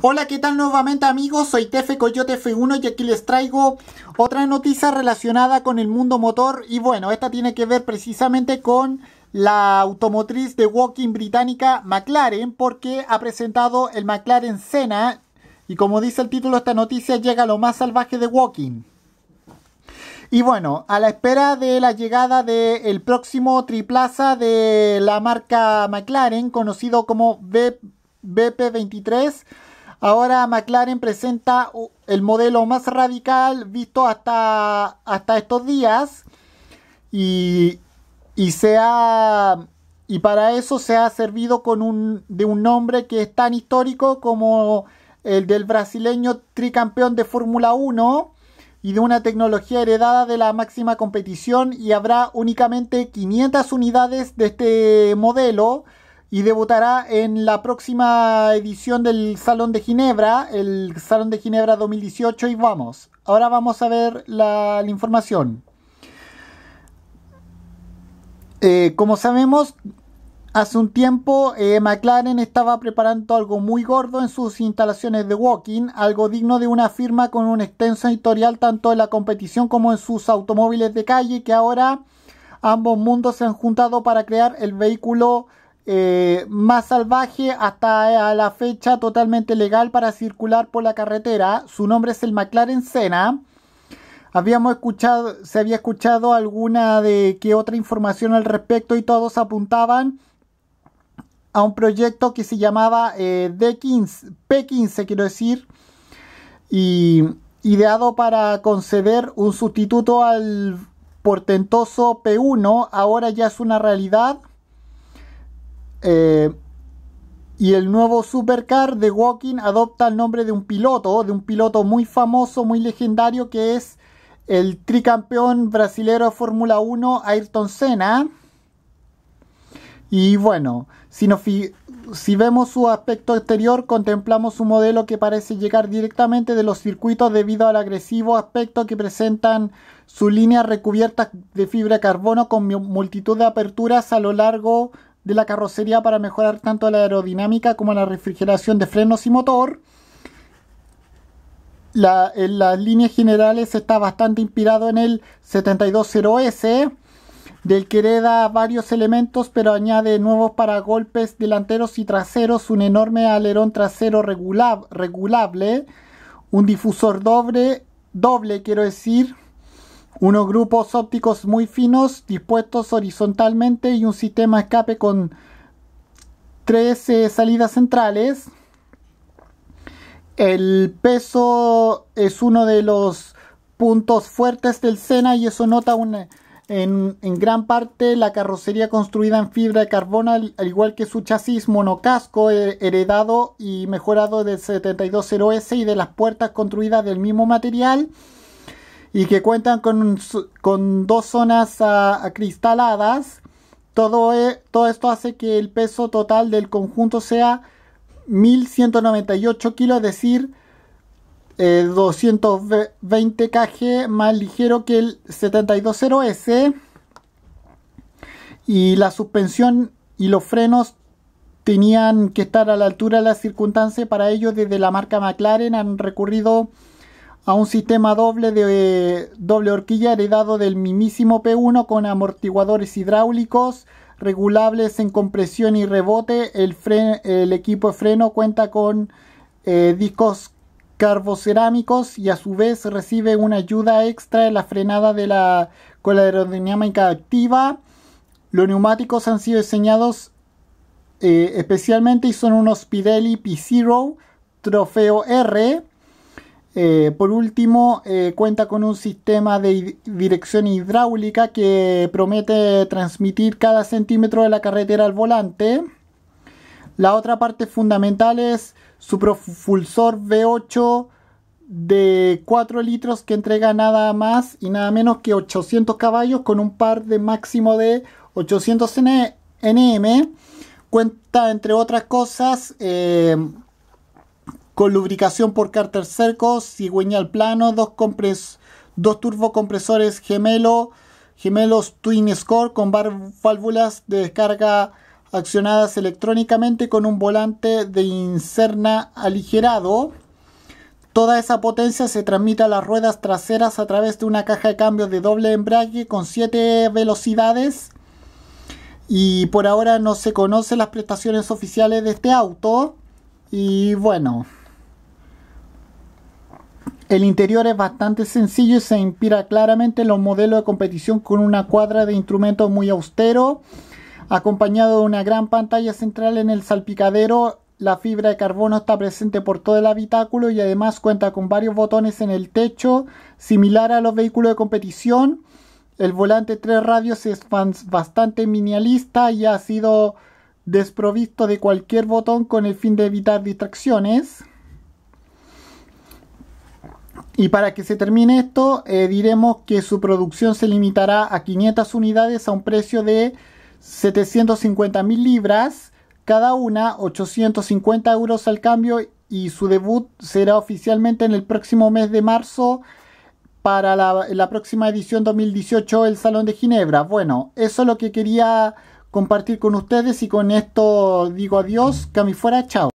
Hola, ¿qué tal nuevamente amigos? Soy Tefe Coyote F1 y aquí les traigo otra noticia relacionada con el mundo motor y bueno, esta tiene que ver precisamente con la automotriz de walking británica McLaren porque ha presentado el McLaren Senna y como dice el título esta noticia llega a lo más salvaje de walking. Y bueno, a la espera de la llegada del próximo triplaza de la marca McLaren, conocido como BP23, Ahora McLaren presenta el modelo más radical visto hasta, hasta estos días y, y, y para eso se ha servido con un, de un nombre que es tan histórico como el del brasileño tricampeón de Fórmula 1 y de una tecnología heredada de la máxima competición y habrá únicamente 500 unidades de este modelo y debutará en la próxima edición del Salón de Ginebra, el Salón de Ginebra 2018 y vamos. Ahora vamos a ver la, información. Eh, como sabemos, hace un tiempo eh, McLaren estaba preparando algo muy gordo en sus instalaciones de walking, algo digno de una firma con un extenso editorial tanto en la competición como en sus automóviles de calle que ahora ambos mundos se han juntado para crear el vehículo eh, más salvaje hasta a la fecha totalmente legal para circular por la carretera. Su nombre es el McLaren Senna. Habíamos escuchado, se había escuchado alguna de que otra información al respecto y todos apuntaban a un proyecto que se llamaba eh, D15, P15, quiero decir, y ideado para conceder un sustituto al portentoso P1, ahora ya es una realidad. Eh, y el nuevo supercar de Walking adopta el nombre de un piloto, de un piloto muy famoso, muy legendario, que es el tricampeón brasilero de Fórmula 1, Ayrton Senna. Y bueno, si, vemos su aspecto exterior, contemplamos un modelo que parece llegar directamente de los circuitos debido al agresivo aspecto que presentan sus líneas recubiertas de fibra de carbono con multitud de aperturas a lo largo de la carrocería para mejorar tanto la aerodinámica como la refrigeración de frenos y motor. en las líneas generales está bastante inspirado en el 720S, del que hereda varios elementos, pero añade nuevos paragolpes delanteros y traseros, un enorme alerón trasero regulable, un difusor doble, doble quiero decir, unos grupos ópticos muy finos dispuestos horizontalmente y un sistema escape con tres eh, salidas centrales. El peso es uno de los puntos fuertes del Sena y eso nota en, gran parte la carrocería construida en fibra de carbono, al, igual que su chasis monocasco eh, heredado y mejorado del 720S y de las puertas construidas del mismo material y que cuentan con, con dos zonas acristaladas. Todo, e, todo esto hace que el peso total del conjunto sea 1198 kilos, es decir, 220 eh, kg más ligero que el 720S. Y la suspensión y los frenos tenían que estar a la altura de la circunstancia... Para ello, desde la marca McLaren han recurrido a un sistema doble de doble horquilla heredado del mimísimo P1 con amortiguadores hidráulicos regulables en compresión y rebote. El, el equipo de freno cuenta con eh, discos carbocerámicos y a su vez recibe una ayuda extra en la frenada de la, con la aerodinámica activa. Los neumáticos han sido diseñados eh, especialmente y son unos Pirelli P0 Trofeo R eh, por último, eh, cuenta con un sistema de dirección hidráulica que promete transmitir cada centímetro de la carretera al volante. La otra parte fundamental es su propulsor V8 de 4 litros que entrega nada más y nada menos que 800 caballos con un par de máximo de 800 Nm. Cuenta, entre otras cosas, eh, con lubricación por cárter cerco, cigüeñal plano, dos, compres, dos turbocompresores gemelo, gemelos Twin Score con válvulas de descarga accionadas electrónicamente con un volante de inserna aligerado. Toda esa potencia se transmite a las ruedas traseras a través de una caja de cambios de doble embrague con 7 velocidades. Y por ahora no se conocen las prestaciones oficiales de este auto. Y bueno. El interior es bastante sencillo y se inspira claramente en los modelos de competición con una cuadra de instrumentos muy austero, acompañado de una gran pantalla central en el salpicadero. La fibra de carbono está presente por todo el habitáculo y además cuenta con varios botones en el techo, similar a los vehículos de competición. El volante 3 radios es bastante minimalista y ha sido desprovisto de cualquier botón con el fin de evitar distracciones. Y para que se termine esto, eh, diremos que su producción se limitará a 500 unidades a un precio de 750.000 libras, cada una 850 euros al cambio y su debut será oficialmente en el próximo mes de marzo para la, próxima edición 2018 el Salón de Ginebra. Bueno, eso es lo que quería compartir con ustedes y con esto digo adiós, que fuera, chao.